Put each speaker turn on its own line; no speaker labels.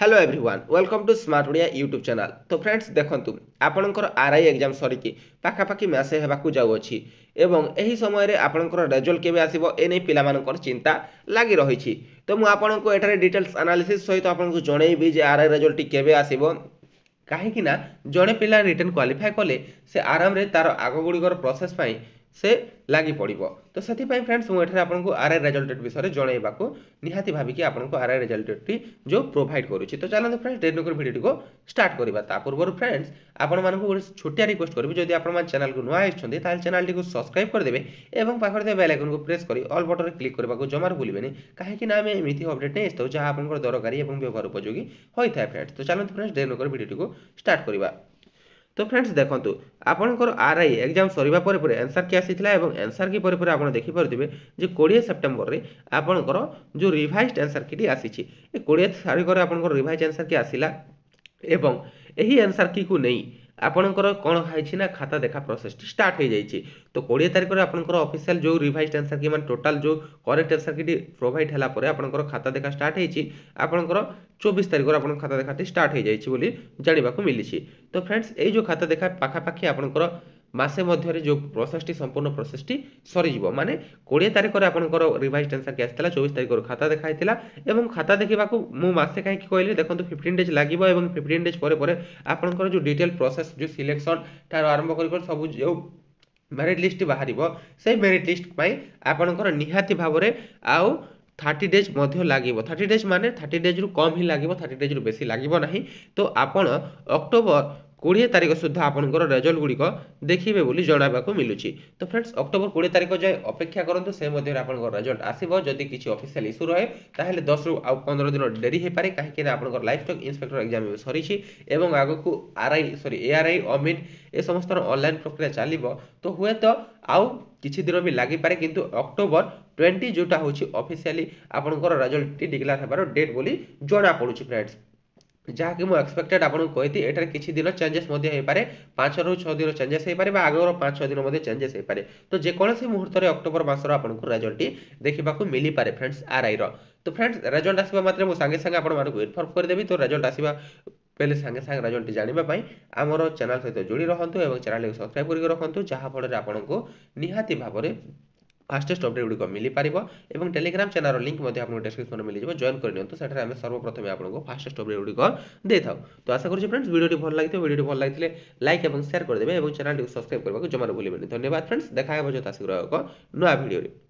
hello everyone welcome to smart Odia YouTube channel ତ friends ଦେଖନ୍ତୁ ଆପଣଙ୍କର ଆର୍ ଆଇ ଏକ୍ଜାମ୍ ସରିକି ପାଖାପାଖି ମାସେ ହେବାକୁ ଯାଉଅଛି ଏବଂ ଏହି ସମୟରେ ଆପଣଙ୍କର ରେଜଲ୍ଟ କେବେ ଆସିବ ଏ ନେଇ ପିଲାମାନଙ୍କର ଚିନ୍ତା ଲାଗି ରହିଛି ତ ମୁଁ ଆପଣଙ୍କୁ ଏଠାରେ ଡିଟେଲ୍ସ ଆନାଲିସିସ୍ ସହିତ ଆପଣଙ୍କୁ ଜଣେଇବି ଯେ ଆର୍ ଆଇ ରେଜଲ୍ଟଟି କେବେ ଆସିବ କାହିଁକି ନା ଜଣେ ପିଲା ରିଟର୍ଣ୍ଣ କ୍ୱାଲିଫାଏ କଲେ ସେ ଆରାମରେ ତା'ର ଆଗଗୁଡ଼ିକର ପ୍ରୋସେସ୍ ପାଇଁ ছে লাগি পড়িব তো সাথি পায় फ्रेंड्स মই এঠারে আপোনাকো আরআর রেজাল্টৰ বিষয়ে জনায়েবা কো নিহাতি ভাবি কি আপোনাকো আরআর রেজাল্টেটি যো প্ৰোভাইড কৰোছি তো চলন্ত फ्रेंड्स ডে নকর ভিডিওটোক ষ্টার্ট কৰিব তাৰ পূৰ্বৰ फ्रेंड्स আপোন মানাকো এটা ছটিয়া ৰিকৱেষ্ট কৰিব যদি আপোন মান চানেল কো নৱা হৈছন্তি তাইল চানেলটি কো সাবস্ক্রাইব কৰি দেবে এবং পাখৰতে বেল আইকন কো প্ৰেছ কৰি অল বটনে ক্লিক কৰিবাকো জমাৰ ভুলিবেনি কাহে কি না আমি এমিতি আপডেট নে ইসতো যা আপোনাকো দৰকাৰী এবং ব্যৱহাৰ উপযোগী হয় থায় फ्रेंड्स তো চলন্ত फ्रेंड्स ডে নকর ভিডিওটোক ষ্টার্ট কৰিব তো ଫ୍ରେଣ୍ଡସ୍ ଦେଖନ୍ତୁ ଆପଣଙ୍କର ଆର୍ ଆଇ ଏକ୍ଜାମ୍ ସରିବା ପରେ ପରେ ଆନ୍ସର୍ କି ଆସିଥିଲା ଏବଂ ଆନ୍ସର୍ କି ପରେ ପରେ ଆପଣ ଦେଖିପାରୁଥିବେ ଯେ କୋଡ଼ିଏ ସେପ୍ଟେମ୍ବରରେ ଆପଣଙ୍କର ଯେଉଁ ରିଭାଇଜ୍ ଆନ୍ସର୍ କିଟି ଆସିଛି ଏ କୋଡ଼ିଏ ତାରିଖରେ ଆପଣଙ୍କର ରିଭାଇଜ୍ ଆନ୍ସର୍ କି ଆସିଲା ଏବଂ ଏହି ଆନ୍ସର୍ କିକୁ ନେଇ ଆପଣଙ୍କର କ'ଣ ହେଇଛି ନା ଖାତା ଦେଖା ପ୍ରୋସେସଟି ଷ୍ଟାର୍ଟ ହେଇଯାଇଛି ତ କୋଡ଼ିଏ ତାରିଖରେ ଆପଣଙ୍କର ଅଫିସିଆଲ ଯେଉଁ ରିଭାଇଜ୍ ଆନ୍ସର୍ କି ମାନେ ଟୋଟାଲ୍ ଯେଉଁ କରେକ୍ଟ ଆନ୍ସର୍ କିଟି ପ୍ରୋଭାଇଡ଼ ହେଲା ପରେ ଆପଣଙ୍କର ଖାତା ଦେଖା ଷ୍ଟାର୍ଟ ହେଇଛି ଆପଣଙ୍କର চব্বিশ তারিখর আপনার খাতা দেখাটি স্টার্ট হয়ে যাই বলে জাঁয়া মিলিছি তো ফ্রেন্ডস এই যে খাতা দেখা পাখাপাখি আপনার মাসে মধ্যে যে প্রসেসটি সম্পূর্ণ প্রসেসটি সরিযিব মানে কোড়িয়ে তারিখে আপনার রিভাইজ টেনশন কি আসছিল চব্বিশ তারিখর খাতা দেখা হয়েছিল এবং খাতা দেখা মাসে কী কহিলি দেখুন ফিফটিন ডেজ লাগবে এবং ফিফটিন ডেজ পরে পরে আপনার যে ডিটেল প্রসেস যে সিলেকশন ঠার আরম্ভ করি সবু যে মেরিট লিষ্ট বাহার সেই মেরিট লিষ্ট আপনার নিহতি ভাবে আউ থার্টি ডেজ মধ্যে লাগিব থার্টি ডেজ মানে থার্টি ডেজ রু কম হি লাগবে থার্টি ডেজ রু বেশি লাগবে না তো আপনার অক্টোবর কোড়িয়ে তারিখ সুদ্ধা আপনার রেজল্ট গুড়ি দেখবে বলে জনাবাকে মিলুছি তো ফ্রেন্ডস অক্টোবর কোড়ি তারিখ যায় অপেক্ষা করতু সে মধ্যে আপনার রেজল্ট আসব যদি কিছু অফিসিয়াল ইস্যু রয়ে তাহলে দশ রু পনেরো দিন ডেরি হয়ে পড়ে কিনা আপনার লাইফ স্টক ইন্সপেক্টর এক্সাম সরিছি এবং আগুকু আরআই সরি এআরআই অমিট এ সমস্ত অনলাইন প্রক্রিয়া চালিব তো হুয়ে তো আউ কিছু দিন বি লাগিপারে কিন্তু অক্টোবর টোয়েন্টি যেটা হচ্ছে অফিসিয়ালি আপনার রেজল্টটি ডিক্লেয়ার হবার ডেট বলে জনা পড়ুছি ফ্রেন্ডস ଯାହାକି ମୁଁ ଏକ୍ସପେକ୍ଟେଡ୍ ଆପଣଙ୍କୁ କହିଥିଲି ଏଠାରେ କିଛି ଦିନ ଚେଞ୍ଜେସ୍ ମଧ୍ୟ ହେଇପାରେ ପାଞ୍ଚରୁ ଛଅ ଦିନ ଚେଞ୍ଜେସ୍ ହେଇପାରେ ବା ଆଗର ପାଞ୍ଚ ଛଅ ଦିନ ମଧ୍ୟ ଚେଞ୍ଜେସ୍ ହେଇପାରେ ତ ଯେକୌଣସି ମୁହୂର୍ତ୍ତରେ ଅକ୍ଟୋବର ମାସର ଆପଣଙ୍କୁ ରେଜଲ୍ଟଟି ଦେଖିବାକୁ ମିଳିପାରେ ଫ୍ରେଣ୍ଡସ୍ ଆର୍ଆଇର ତ ଫ୍ରେଣ୍ଡସ୍ ରେଜଲ୍ଟ ଆସିବା ମାତ୍ରେ ମୁଁ ସାଙ୍ଗେ ସାଙ୍ଗେ ଆପଣମାନଙ୍କୁ ଇନଫର୍ମ କରିଦେବି ତ ରେଜଲ୍ଟ ଆସିବା ସାଙ୍ଗେ ସାଙ୍ଗେ সাংে ଜାଣିବା ପାଇଁ ଆମର ଚ୍ୟାନେଲ୍ ସହିତ ଯୋଡ଼ି ରହନ୍ତୁ ଏବଂ চ্যানেলটি সবসক্রাইব କରିକି ରଖନ୍ତୁ ଯାହାଫଳରେ ଆପଣଙ୍କୁ ନିହାତି ଭାବରେ ଫାଷ୍ଟେଷ୍ଟ ଅପଡ଼େଟ୍ ଗୁଡ଼ିକ ମିଳିପାରିବ ଏବଂ ଟେଲିଗ୍ରାମ ଚ୍ୟାନେଲ୍ର ଲିଙ୍କ୍ ମଧ୍ୟ ଆପଣଙ୍କୁ ଡେସ୍କ୍ରିପସନ୍ରେ ମିଳିଯିବ ଜଏନ୍ କରିନିଅନ୍ତୁ ସେଠାରେ ଆମେ ସର୍ବପ୍ରଥମେ ଆପଣଙ୍କୁ ଫାଷ୍ଟେଷ୍ଟ ଅପଡ଼େଟ୍ ଗୁଡ଼ିକ ଦେଇଥାଉ ତ ଆଶା କରୁଛି ଫ୍ରେଣ୍ଡସ୍ ଭିଡ଼ିଓଟି ଭଲ ଲାଗିଥିବ ଭିଡ଼ିଓଟି ଭଲ ଲାଗିଥିଲେ ଲାଇକ୍ ଏବଂ ସେୟାର କରିଦେବେ ଏବଂ ଚ୍ୟାନେଲ୍ଟିକୁ ସବସ୍କ୍ରାଇବ୍ କରିବାକୁ ଜମାରୁ ଭୁଲିବେନି ଧନ୍ୟବାଦ ଫ୍ରେଣ୍ଡସ୍ ଦେଖା ହେବ ଯଥା ଶୀଘ୍ର ଏକ ନୂଆ ଭିଡ଼ିଓରେ